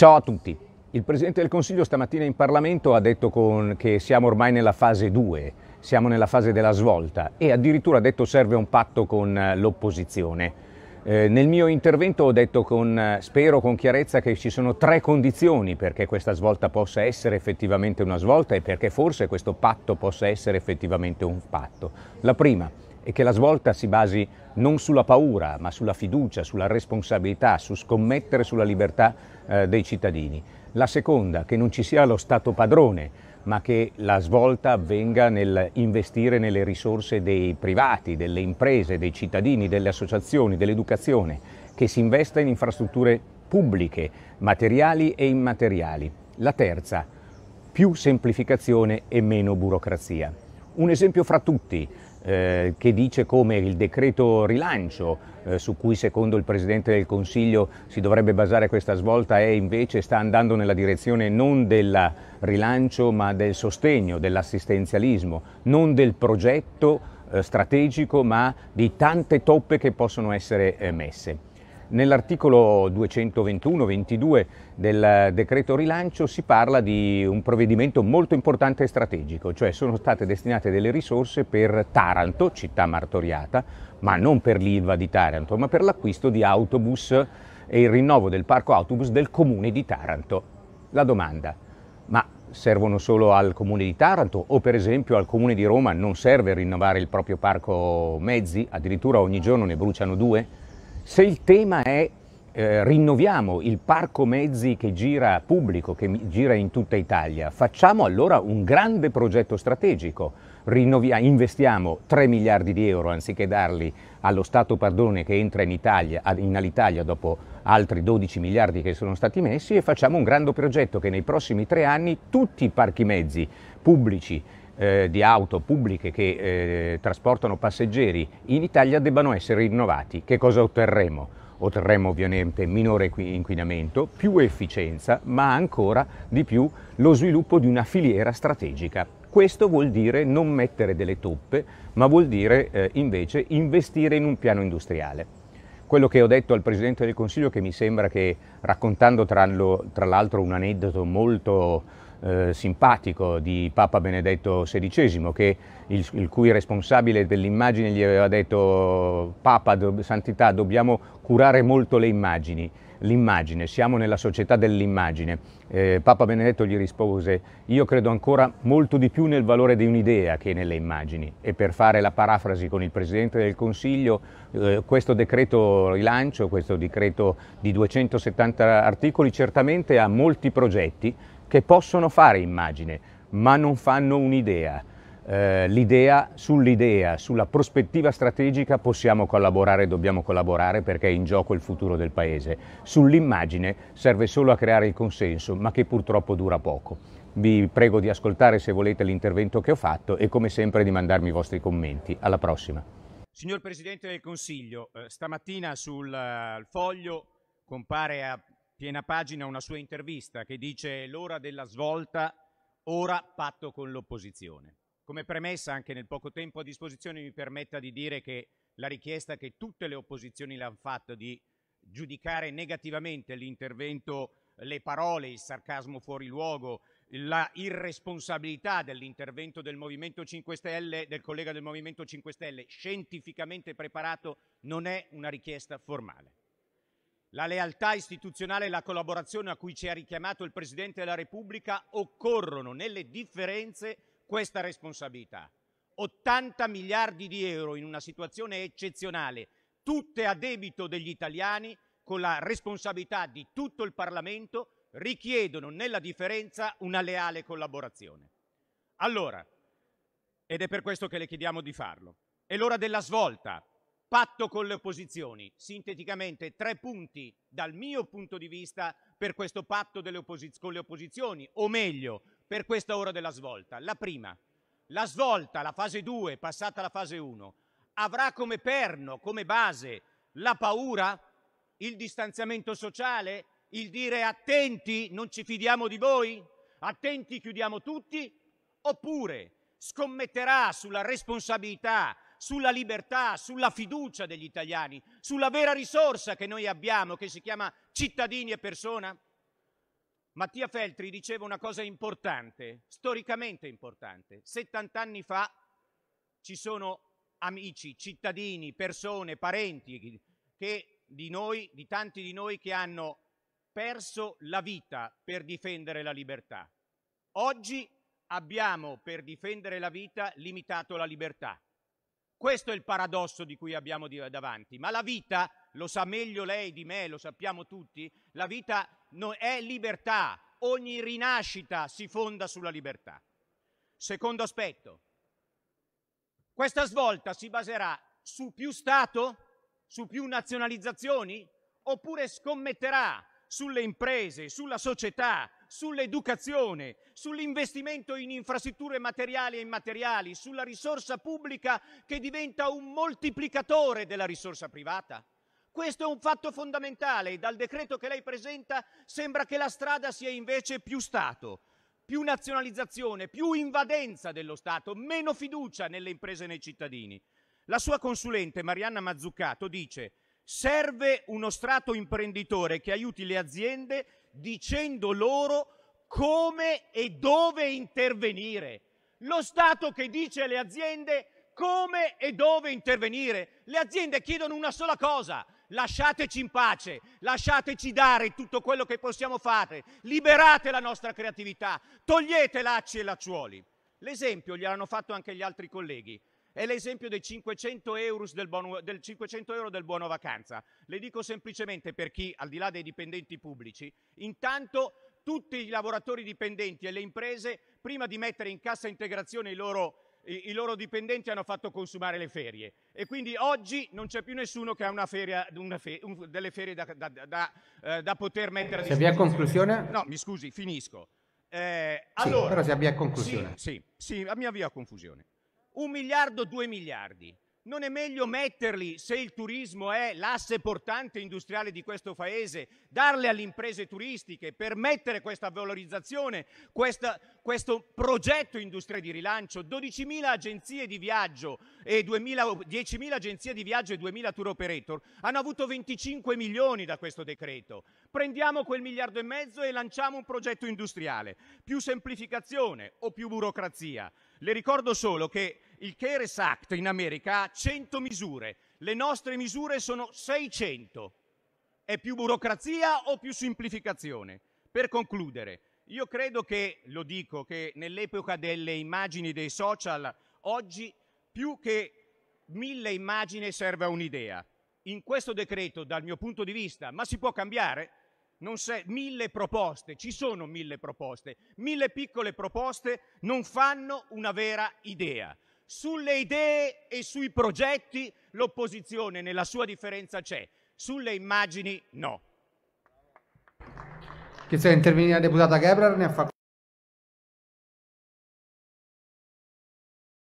Ciao a tutti. Il Presidente del Consiglio stamattina in Parlamento ha detto con, che siamo ormai nella fase 2, siamo nella fase della svolta e addirittura ha detto serve un patto con eh, l'opposizione. Eh, nel mio intervento ho detto con, eh, spero con chiarezza che ci sono tre condizioni perché questa svolta possa essere effettivamente una svolta e perché forse questo patto possa essere effettivamente un patto. La prima, e che la svolta si basi non sulla paura, ma sulla fiducia, sulla responsabilità, su scommettere sulla libertà eh, dei cittadini. La seconda, che non ci sia lo Stato padrone, ma che la svolta avvenga nell'investire nelle risorse dei privati, delle imprese, dei cittadini, delle associazioni, dell'educazione, che si investa in infrastrutture pubbliche, materiali e immateriali. La terza, più semplificazione e meno burocrazia. Un esempio fra tutti, eh, che dice come il decreto rilancio eh, su cui secondo il Presidente del Consiglio si dovrebbe basare questa svolta è invece sta andando nella direzione non del rilancio ma del sostegno, dell'assistenzialismo, non del progetto eh, strategico ma di tante toppe che possono essere eh, messe. Nell'articolo 221-22 del decreto rilancio si parla di un provvedimento molto importante e strategico, cioè sono state destinate delle risorse per Taranto, città martoriata, ma non per l'ILVA di Taranto, ma per l'acquisto di autobus e il rinnovo del parco autobus del comune di Taranto. La domanda, ma servono solo al comune di Taranto o per esempio al comune di Roma non serve rinnovare il proprio parco mezzi, addirittura ogni giorno ne bruciano due? Se il tema è eh, rinnoviamo il parco mezzi che gira pubblico, che gira in tutta Italia, facciamo allora un grande progetto strategico, ah, investiamo 3 miliardi di euro anziché darli allo Stato padrone che entra in, Italia, in Alitalia dopo altri 12 miliardi che sono stati messi e facciamo un grande progetto che nei prossimi tre anni tutti i parchi mezzi pubblici eh, di auto pubbliche che eh, trasportano passeggeri in Italia debbano essere rinnovati. Che cosa otterremo? Otterremo ovviamente minore inquinamento, più efficienza, ma ancora di più lo sviluppo di una filiera strategica. Questo vuol dire non mettere delle toppe, ma vuol dire eh, invece investire in un piano industriale quello che ho detto al Presidente del Consiglio che mi sembra che raccontando tra, l'altro un aneddoto molto eh, simpatico di Papa Benedetto XVI, che il, il cui responsabile dell'immagine gli aveva detto Papa, do, Santità, dobbiamo curare molto le immagini l'immagine, siamo nella società dell'immagine. Eh, Papa Benedetto gli rispose, io credo ancora molto di più nel valore di un'idea che nelle immagini e per fare la parafrasi con il Presidente del Consiglio, eh, questo decreto rilancio, questo decreto di 270 articoli certamente ha molti progetti, che possono fare immagine, ma non fanno un'idea. Eh, l'idea, sull'idea, sulla prospettiva strategica possiamo collaborare e dobbiamo collaborare perché è in gioco il futuro del Paese. Sull'immagine serve solo a creare il consenso, ma che purtroppo dura poco. Vi prego di ascoltare se volete l'intervento che ho fatto e come sempre di mandarmi i vostri commenti. Alla prossima. Signor Presidente del Consiglio, eh, stamattina sul eh, foglio compare a piena pagina una sua intervista che dice l'ora della svolta, ora patto con l'opposizione. Come premessa, anche nel poco tempo a disposizione, mi permetta di dire che la richiesta che tutte le opposizioni le hanno fatto di giudicare negativamente l'intervento, le parole, il sarcasmo fuori luogo, la irresponsabilità dell'intervento del Movimento 5 Stelle, del collega del Movimento 5 Stelle, scientificamente preparato, non è una richiesta formale la lealtà istituzionale e la collaborazione a cui ci ha richiamato il Presidente della Repubblica occorrono nelle differenze questa responsabilità. 80 miliardi di euro in una situazione eccezionale, tutte a debito degli italiani, con la responsabilità di tutto il Parlamento, richiedono nella differenza una leale collaborazione. Allora, ed è per questo che le chiediamo di farlo, è l'ora della svolta, patto con le opposizioni. Sinteticamente tre punti dal mio punto di vista per questo patto con le opposizioni, o meglio, per questa ora della svolta. La prima, la svolta, la fase 2, passata alla fase 1, avrà come perno, come base, la paura, il distanziamento sociale, il dire attenti, non ci fidiamo di voi, attenti, chiudiamo tutti, oppure scommetterà sulla responsabilità sulla libertà, sulla fiducia degli italiani, sulla vera risorsa che noi abbiamo, che si chiama cittadini e persona? Mattia Feltri diceva una cosa importante, storicamente importante. 70 anni fa ci sono amici, cittadini, persone, parenti che, di noi, di tanti di noi che hanno perso la vita per difendere la libertà. Oggi abbiamo per difendere la vita limitato la libertà. Questo è il paradosso di cui abbiamo davanti. Ma la vita, lo sa meglio lei di me, lo sappiamo tutti, la vita è libertà. Ogni rinascita si fonda sulla libertà. Secondo aspetto, questa svolta si baserà su più Stato, su più nazionalizzazioni, oppure scommetterà sulle imprese, sulla società, sull'educazione, sull'investimento in infrastrutture materiali e immateriali, sulla risorsa pubblica che diventa un moltiplicatore della risorsa privata? Questo è un fatto fondamentale e dal decreto che lei presenta sembra che la strada sia invece più Stato, più nazionalizzazione, più invadenza dello Stato, meno fiducia nelle imprese e nei cittadini. La sua consulente Marianna Mazzuccato dice Serve uno strato imprenditore che aiuti le aziende dicendo loro come e dove intervenire. Lo Stato che dice alle aziende come e dove intervenire. Le aziende chiedono una sola cosa, lasciateci in pace, lasciateci dare tutto quello che possiamo fare, liberate la nostra creatività, togliete lacci e lacciuoli. L'esempio gliel'hanno fatto anche gli altri colleghi. È l'esempio dei 500, del buono, del 500 euro del buono vacanza. Le dico semplicemente per chi, al di là dei dipendenti pubblici, intanto tutti i lavoratori dipendenti e le imprese, prima di mettere in cassa integrazione i loro i, loro dipendenti hanno fatto consumare le ferie e quindi oggi non c'è più nessuno che ha una feria, una fe, un, delle ferie da, da, da, eh, da poter mettere a disposizione. Si conclusione? No, mi scusi, finisco. Eh, sì, allora, però si avvia a conclusione. Sì, sì, sì, mi avvio a confusione un miliardo, due miliardi. Non è meglio metterli, se il turismo è l'asse portante industriale di questo Paese, darle alle imprese turistiche, permettere questa valorizzazione, questa, questo progetto industria di rilancio, 12.000 agenzie di viaggio e 2000, 10.000 agenzie di viaggio e 2.000 tour operator hanno avuto 25 milioni da questo decreto. Prendiamo quel miliardo e mezzo e lanciamo un progetto industriale. Più semplificazione o più burocrazia? Le ricordo solo che il CARES Act in America ha 100 misure, le nostre misure sono 600. È più burocrazia o più semplificazione? Per concludere, io credo che, lo dico, che nell'epoca delle immagini dei social, oggi più che mille immagini serve a un'idea. In questo decreto, dal mio punto di vista, ma si può cambiare? Non se, mille proposte, ci sono mille proposte, mille piccole proposte non fanno una vera idea. Sulle idee e sui progetti l'opposizione, nella sua differenza, c'è. Sulle immagini no. Che se intervenire la deputata Gebrar ne ha fatto